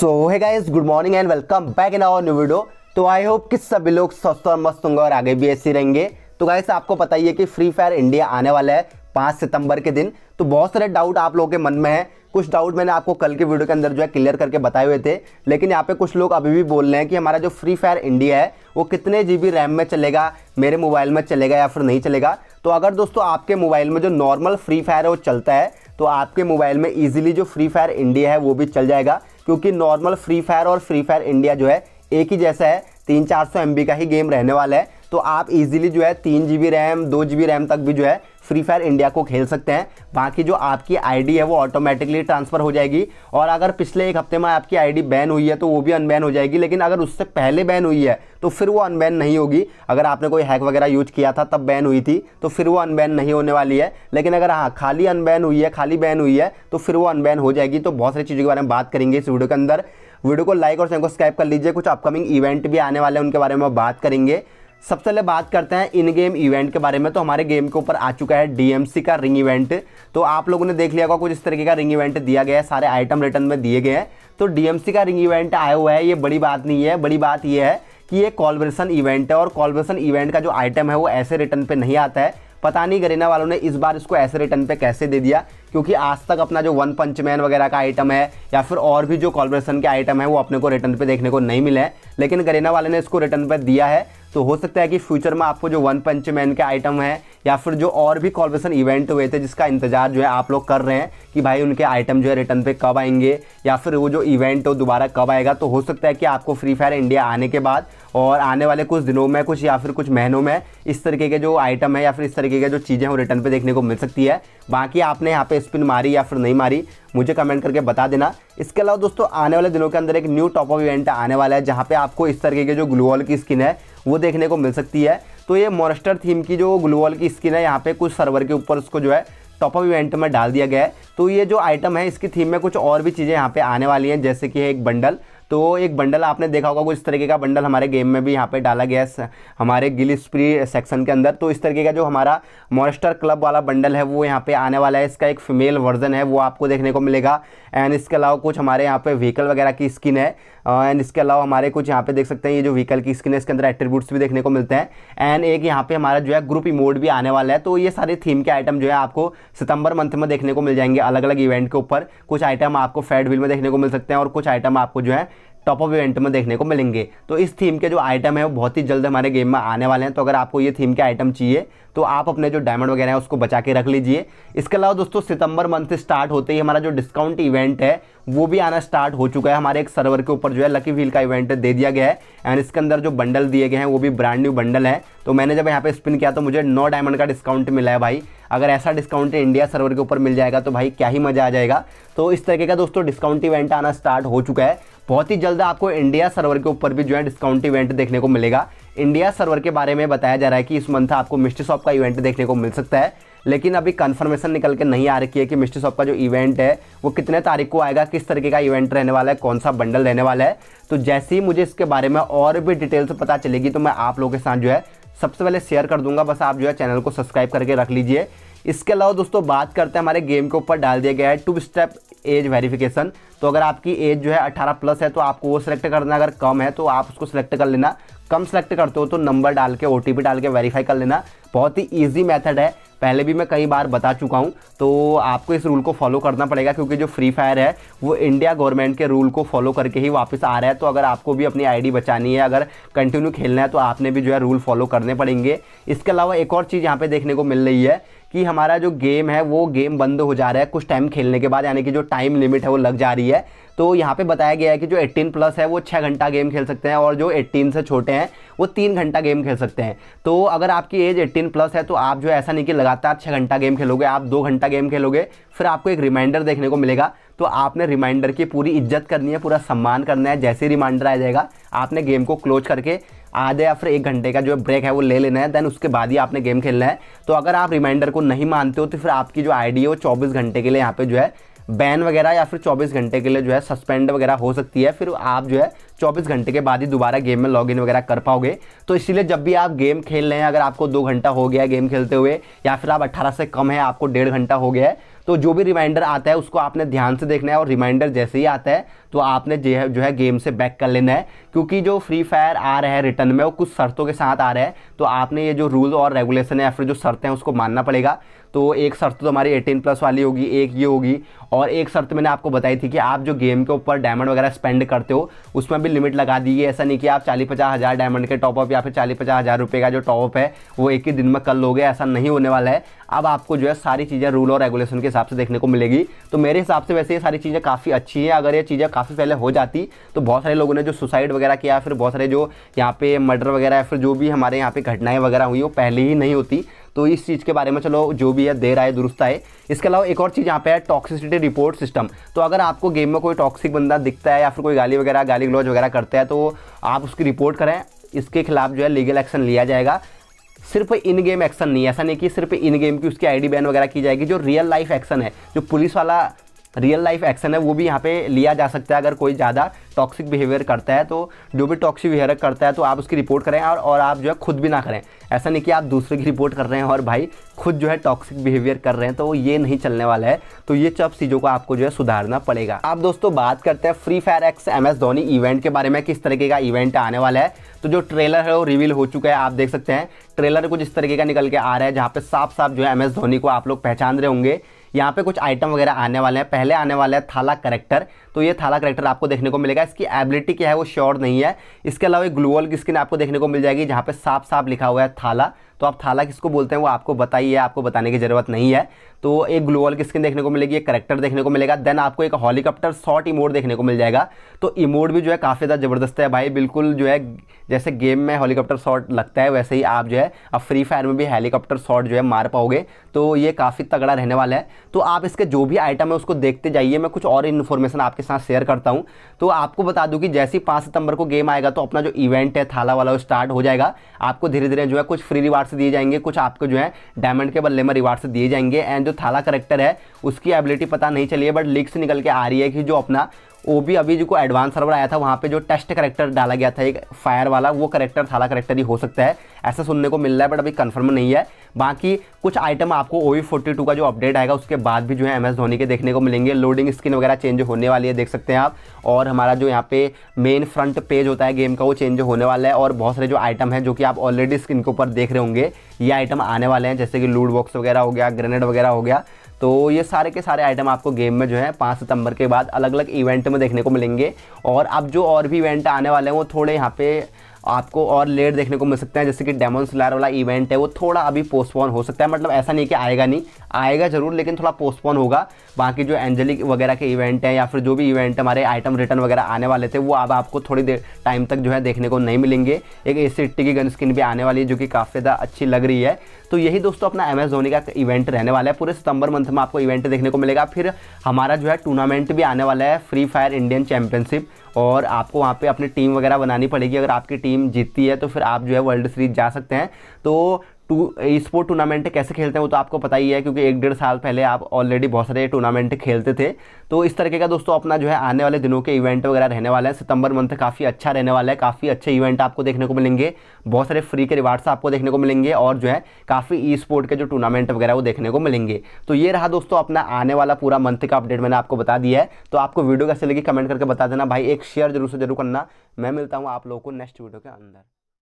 सो है guys good morning and welcome back in our new video तो I hope कि सभी लोग स्वस्थ और मस्त होंगे और आगे भी ऐसे रहेंगे तो गाइस आपको पता ही है कि फ्री फायर इंडिया आने वाला है पाँच सितंबर के दिन तो बहुत सारे डाउट आप लोगों के मन में है कुछ डाउट मैंने आपको कल के वीडियो के अंदर जो है क्लियर करके बताए हुए थे लेकिन यहाँ पे कुछ लोग अभी भी बोल रहे हैं कि हमारा जो फ्री फायर इंडिया है वो कितने जीबी रैम में चलेगा मेरे मोबाइल में चलेगा या फिर नहीं चलेगा तो अगर दोस्तों आपके मोबाइल में जो नॉर्मल फ्री फायर है वो चलता है तो आपके मोबाइल में ईजिली जो फ्री फायर इंडिया है वो भी चल जाएगा क्योंकि नॉर्मल फ्री फायर और फ्री फायर इंडिया जो है एक ही जैसा है तीन चार सौ एम का ही गेम रहने वाला है तो आप इजीली जो है तीन जी बी रैम दो जी बी रैम तक भी जो है फ्री फायर इंडिया को खेल सकते हैं बाकी जो आपकी आईडी है वो ऑटोमेटिकली ट्रांसफ़र हो जाएगी और अगर पिछले एक हफ्ते में आपकी आईडी बैन हुई है तो वो भी अनबैन हो जाएगी लेकिन अगर उससे पहले बैन हुई है तो फिर वो अनबैन नहीं होगी अगर आपने कोई हैक वगैरह यूज किया था तब बैन हुई थी तो फिर वो अनबैन नहीं होने वाली है लेकिन अगर हाँ खाली अनबैन हुई है खाली बैन हुई है तो फिर वो अनबैन हो जाएगी तो बहुत सारी चीज़ों के बारे में बात करेंगे इस वीडियो के अंदर वीडियो को लाइक और चैनल को सब्सक्राइब कर लीजिए कुछ अपकमिंग इवेंट भी आने वाले हैं उनके बारे में बात करेंगे सबसे पहले बात करते हैं इन गेम इवेंट के बारे में तो हमारे गेम के ऊपर आ चुका है डीएमसी का रिंग इवेंट तो आप लोगों ने देख लिया होगा कुछ इस तरीके का रिंग इवेंट दिया गया है सारे आइटम रिटर्न में दिए गए हैं तो डीएमसी का रिंग इवेंट आया हुआ है ये बड़ी बात नहीं है बड़ी बात यह है कि ये कॉलब्रेशन इवेंट है और कॉलब्रेशन इवेंट का जो आइटम है वो ऐसे रिटर्न पर नहीं आता है पता नहीं गरीना वालों ने इस बार इसको ऐसे रिटर्न पे कैसे दे दिया क्योंकि आज तक अपना जो वन पंचमैन वगैरह का आइटम है या फिर और भी जो कॉलब्रेशन के आइटम है वो अपने को रिटर्न पे देखने को नहीं मिले हैं लेकिन गरीना वाले ने इसको रिटर्न पे दिया है तो हो सकता है कि फ्यूचर में आपको जो वन पंच मैन के आइटम है या फिर जो और भी कॉलबेशन इवेंट हुए थे जिसका इंतजार जो है आप लोग कर रहे हैं कि भाई उनके आइटम जो है रिटर्न पे कब आएंगे या फिर वो जो इवेंट हो दोबारा कब आएगा तो हो सकता है कि आपको फ्री फायर इंडिया आने के बाद और आने वाले कुछ दिनों में कुछ या फिर कुछ महीनों में इस तरीके के जो आइटम है या फिर इस तरीके के जो चीज़ें हैं वो रिटर्न पर देखने को मिल सकती है बाकी आपने यहाँ पे स्पिन मारी या फिर नहीं मारी मुझे कमेंट करके बता देना इसके अलावा दोस्तों आने वाले दिनों के अंदर एक न्यू टॉप ऑफ इवेंट आने वाला है जहाँ पे आपको इस तरीके के जो ग्लोअल की स्किन है वो देखने को मिल सकती है तो ये मॉन्स्टर थीम की जो ग्लोवल की स्किन है यहाँ पे कुछ सर्वर के ऊपर उसको जो है टॉपअप इवेंट में डाल दिया गया है तो ये जो आइटम है इसकी थीम में कुछ और भी चीज़ें यहाँ पे आने वाली हैं जैसे कि है एक बंडल तो एक बंडल आपने देखा होगा कुछ इस तरीके का बंडल हमारे गेम में भी यहाँ पे डाला गया है हमारे गिल स्प्री सेक्शन के अंदर तो इस तरीके का जो हमारा मॉरेस्टर क्लब वाला बंडल है वो यहाँ पे आने वाला है इसका एक फीमेल वर्जन है वो आपको देखने को मिलेगा एंड इसके अलावा कुछ हमारे यहाँ पे व्हीकल वगैरह की स्किन है एंड इसके अलावा हमारे कुछ यहाँ पे देख सकते हैं ये जो व्हीकल की स्किन है इसके अंदर एट्रीब्यूट्स भी देखने को मिलते हैं एंड एक यहाँ पे हमारा जो है ग्रुप इमोड भी आने वाला है तो ये सारे थीम के आइटम जो है आपको सितंबर मंथ में देखने को मिल जाएंगे अलग अलग इवेंट के ऊपर कुछ आइटम आपको फेड व्हील में देखने को मिल सकते हैं और कुछ आइटम आपको जो है टॉप ऑफ इवेंट में देखने को मिलेंगे तो इस थीम के जो आइटम है वो बहुत ही जल्द हमारे गेम में आने वाले हैं तो अगर आपको ये थीम के आइटम चाहिए तो आप अपने जो डायमंड वगैरह है उसको बचा के रख लीजिए इसके अलावा दोस्तों सितंबर मंथ से स्टार्ट होते ही हमारा जो डिस्काउंट इवेंट है वो भी आना स्टार्ट हो चुका है हमारे एक सर्वर के ऊपर जो है लकी व्हील का इवेंट दे दिया गया है एंड इसके अंदर जो बंडल दिए गए हैं वो भी ब्रांड न्यू बंडल है तो मैंने जब यहाँ पे स्पिन किया तो मुझे नौ डायमंड का डिस्काउंट मिला है भाई अगर ऐसा डिस्काउंट इंडिया सर्वर के ऊपर मिल जाएगा तो भाई क्या ही मज़ा आ जाएगा तो इस तरीके का दोस्तों डिस्काउंट इवेंट आना स्टार्ट हो चुका है बहुत ही जल्द आपको इंडिया सर्वर के ऊपर भी जो है डिस्काउंट इवेंट देखने को मिलेगा इंडिया सर्वर के बारे में बताया जा रहा है कि इस मंथ आपको मिस्ट्री शॉप का इवेंट देखने को मिल सकता है लेकिन अभी कंफर्मेशन निकल के नहीं आ रही है कि मिस्ट्री शॉप का जो इवेंट है वो कितने तारीख को आएगा किस तरीके का इवेंट रहने वाला है कौन सा बंडल रहने वाला है तो जैसे ही मुझे इसके बारे में और भी डिटेल्स पता चलेगी तो मैं आप लोगों के साथ जो है सबसे पहले शेयर कर दूंगा बस आप जो है चैनल को सब्सक्राइब करके रख लीजिए इसके अलावा दोस्तों बात करते हैं हमारे गेम के ऊपर डाल दिया गया है टू स्टेप एज वेरिफिकेशन तो अगर आपकी एज जो है 18 प्लस है तो आपको वो सिलेक्ट करना अगर कम है तो आप उसको सिलेक्ट कर लेना कम सेलेक्ट करते हो तो नंबर डाल के ओ डाल के वेरीफाई कर लेना बहुत ही ईजी मैथड है पहले भी मैं कई बार बता चुका हूँ तो आपको इस रूल को फॉलो करना पड़ेगा क्योंकि जो फ्री फायर है वो इंडिया गवर्नमेंट के रूल को फॉलो करके ही वापस आ रहा है तो अगर आपको भी अपनी आईडी बचानी है अगर कंटिन्यू खेलना है तो आपने भी जो है रूल फॉलो करने पड़ेंगे इसके अलावा एक और चीज़ यहाँ पर देखने को मिल रही है कि हमारा जो गेम है वो गेम बंद हो जा रहा है कुछ टाइम खेलने के बाद यानी कि जो टाइम लिमिट है वो लग जा रही है तो यहाँ पे बताया गया है कि जो 18 प्लस है वो 6 घंटा गेम खेल सकते हैं और जो 18 से छोटे हैं वो तीन घंटा गेम खेल सकते हैं तो अगर आपकी एज 18 प्लस है तो आप जो ऐसा नहीं कि लगातार छः घंटा गेम खेलोगे आप दो घंटा गेम खेलोगे फिर आपको एक रिमाइंडर देखने को मिलेगा तो आपने रिमाइंडर की पूरी इज्जत करनी है पूरा सम्मान करना है जैसे रिमाइंडर आ जाएगा आपने गेम को क्लोज करके आधे या फिर एक घंटे का जो ब्रेक है वो ले लेना है देन उसके बाद ही आपने गेम खेलना है तो अगर आप रिमाइंडर को नहीं मानते हो तो फिर आपकी जो आईडी है वो चौबीस घंटे के लिए यहाँ पे जो है बैन वगैरह या फिर 24 घंटे के लिए जो है सस्पेंड वगैरह हो सकती है फिर आप जो है 24 घंटे के बाद ही दोबारा गेम में लॉगिन वगैरह कर पाओगे तो इसीलिए जब भी आप गेम खेल रहे हैं अगर आपको दो घंटा हो गया है गेम खेलते हुए या फिर आप 18 से कम है आपको डेढ़ घंटा हो गया है तो जो भी रिमाइंडर आता है उसको आपने ध्यान से देखना है और रिमाइंडर जैसे ही आता है तो आपने जो है जो है गेम से बैक कर लेना है क्योंकि जो फ्री फायर आ रहा है रिटर्न में वो कुछ शर्तों के साथ आ रहा है तो आपने ये जो रूल और रेगुलेशन है या फिर जो शर्तें हैं उसको मानना पड़ेगा तो एक शर्त तो हमारी 18 प्लस वाली होगी एक ये होगी और एक शर्त मैंने आपको बताई थी कि आप जो गेम के ऊपर डायमंड वगैरह स्पेंड करते हो उसमें भी लिमिट लगा दी है ऐसा नहीं कि आप चालीस पचास हज़ार डायमंड के टॉपअप या फिर चालीस पचास हज़ार रुपये का जो टॉपअप है वो एक ही दिन में कल लोगे ऐसा नहीं होने वाला है अब आपको जो है सारी चीज़ें रूल और रेगुलेशन के हिसाब से देखने को मिलेगी तो मेरे हिसाब से वैसे ये सारी चीज़ें काफ़ी अच्छी हैं अगर ये चीज़ें काफ़ी पहले हो जाती तो बहुत सारे लोगों ने जो सुसाइड वगैरह किया फिर बहुत सारे जो यहाँ पे मर्डर वगैरह या फिर जो भी हमारे यहाँ पे घटनाएँ वगैरह हुई वो पहले ही नहीं होती तो इस चीज़ के बारे में चलो जो भी है देर आए दुरुस्त आए इसके अलावा एक और चीज़ यहाँ पे है टॉक्सिसिटी रिपोर्ट सिस्टम तो अगर आपको गेम में कोई टॉक्सिक बंदा दिखता है या फिर कोई गाली वगैरह गाली ग्लॉज वगैरह करता है तो आप उसकी रिपोर्ट करें इसके खिलाफ जो है लीगल एक्शन लिया जाएगा सिर्फ इन गेम एक्शन नहीं ऐसा नहीं कि सिर्फ इन गेम की उसकी आईडी बैन वगैरह की जाएगी जो रियल लाइफ एक्शन है जो पुलिस वाला रियल लाइफ एक्शन है वो भी यहाँ पे लिया जा सकता है अगर कोई ज़्यादा टॉक्सिक बिहेवियर करता है तो जो भी टॉक्सिक बिहेवियर करता है तो आप उसकी रिपोर्ट करें और और आप जो है खुद भी ना करें ऐसा नहीं कि आप दूसरे की रिपोर्ट कर रहे हैं और भाई खुद जो है टॉक्सिक बिहेवियर कर रहे हैं तो ये नहीं चलने वाला है तो ये सब चीज़ों को आपको जो है सुधारना पड़ेगा आप दोस्तों बात करते हैं free fire x M S Dhoni event के बारे में किस तरीके का इवेंट आने वाला है तो जो ट्रेलर है वो रिवील हो चुका है आप देख सकते हैं ट्रेलर कुछ इस तरीके का निकल के आ रहा है जहाँ पर साफ साफ जो है एम एस धोनी को आप लोग पहचान रहे होंगे यहाँ पे कुछ आइटम वगैरह आने वाले हैं पहले आने वाला है थाला करेक्टर तो ये थाला करेक्टर आपको देखने को मिलेगा इसकी एबिलिटी क्या है वो श्योर नहीं है इसके अलावा की स्किन आपको देखने को मिल जाएगी जहाँ पे साफ साफ लिखा हुआ है थाला तो आप थाला किसको बोलते हैं वो आपको बताइए आपको बताने की ज़रूरत नहीं है तो एक ग्लोअल की स्क्रीन देखने को मिलेगी एक करेक्टर देखने को मिलेगा देन आपको एक हॉलीकॉप्टर शॉर्ट इमोड देखने को मिल जाएगा तो इमोड भी जो है काफ़ी ज़्यादा ज़बरदस्त है भाई बिल्कुल जो है जैसे गेम में हॉलीकॉप्टर शॉट लगता है वैसे ही आप जो है अब फ्री फायर में भी हेलीकॉप्टर शॉट जो है मार पाओगे तो ये काफ़ी तगड़ा रहने वाला है तो आप इसके जो भी आइटम है उसको देखते जाइए मैं कुछ और इन्फॉर्मेशन आपके साथ शेयर करता हूँ तो आपको बता दूँ कि जैसे ही पाँच सितंबर को गेम आएगा तो अपना जो इवेंट है थाला वाला स्टार्ट हो जाएगा आपको धीरे धीरे जो है कुछ फ्री रिवार्ड रिवार्ड्स दिए जाएंगे कुछ आपको जो है डायमंड के बल्ले में रिवार्ड दिए जाएंगे एंड जो थाला करेक्टर है उसकी एबिलिटी पता नहीं चली है बट लीक निकल के आ रही है कि जो अपना वो भी अभी जो को एडवांस सर्वर आया था वहाँ पे जो टेस्ट करेक्टर डाला गया था एक फायर वाला वो करेक्टर थाला करेक्टर ही हो सकता है ऐसा सुनने को मिल रहा है बट अभी कन्फर्म नहीं है बाकी कुछ आइटम आपको ओ फोर्टी टू का जो अपडेट आएगा उसके बाद भी जो है एम एस धोनी के देखने को मिलेंगे लोडिंग स्क्रीन वगैरह चेंज होने वाली है देख सकते हैं आप और हमारा जो यहाँ पे मेन फ्रंट पेज होता है गेम का वो चेंज होने वाला है और बहुत सारे जो आइटम हैं जो कि आप ऑलरेडी स्क्रीन के ऊपर देख रहे होंगे ये आइटम आने वाले हैं जैसे कि लूड बॉक्स वगैरह हो गया ग्रेनेड वगैरह हो गया तो ये सारे के सारे आइटम आपको गेम में जो है पाँच सितंबर के बाद अलग अलग इवेंट में देखने को मिलेंगे और अब जो और भी इवेंट आने वाले हैं वो थोड़े यहाँ पे आपको और लेट देखने को मिल सकते हैं जैसे कि डेमोन सोलर वाला इवेंट है वो थोड़ा अभी पोस्टपोन हो सकता है मतलब ऐसा नहीं कि आएगा नहीं आएगा ज़रूर लेकिन थोड़ा पोस्टपोन होगा बाकी जो एंजलिक वगैरह के इवेंट हैं या फिर जो भी इवेंट हमारे आइटम रिटर्न वगैरह आने वाले थे वो अब आपको थोड़ी देर टाइम तक जो है देखने को नहीं मिलेंगे एक ए सी की गन स्किन भी आने वाली है जो कि काफ़ी ज़्यादा अच्छी लग रही है तो यही दोस्तों अपना एम एस धोनी का इवेंट रहने वाला है पूरे सितंबर मंथ में आपको इवेंट देखने को मिलेगा फिर हमारा जो है टूर्नामेंट भी आने वाला है फ्री फायर इंडियन चैंपियनशिप और आपको वहाँ पे अपनी टीम वगैरह बनानी पड़ेगी अगर आपकी टीम जीतती है तो फिर आप जो है वर्ल्ड सीरीज़ जा सकते हैं तो टू स्पोर्ट टूर्नामेंट कैसे खेलते हैं वो तो आपको पता ही है क्योंकि एक डेढ़ साल पहले आप ऑलरेडी बहुत सारे टूर्नामेंट खेलते थे तो इस तरीके का दोस्तों अपना जो है आने वाले दिनों के इवेंट वगैरह रहने वाला है सितंबर मंथ काफ़ी अच्छा रहने वाला है काफ़ी अच्छे इवेंट आपको देखने को मिलेंगे बहुत सारे फ्री के रिवार्ड्स आपको देखने को मिलेंगे और जो है काफ़ी ई स्पोर्ट के जो टूर्नामेंट वगैरह वो देखने को मिलेंगे तो ये रहा दोस्तों अपना आने वाला पूरा मंथ का अपडेट मैंने आपको बता दिया है तो आपको वीडियो कैसे लगी कमेंट करके बता देना भाई एक शेयर जरूर से जरूर करना मैं मिलता हूँ आप लोगों को नेक्स्ट वीडियो के अंदर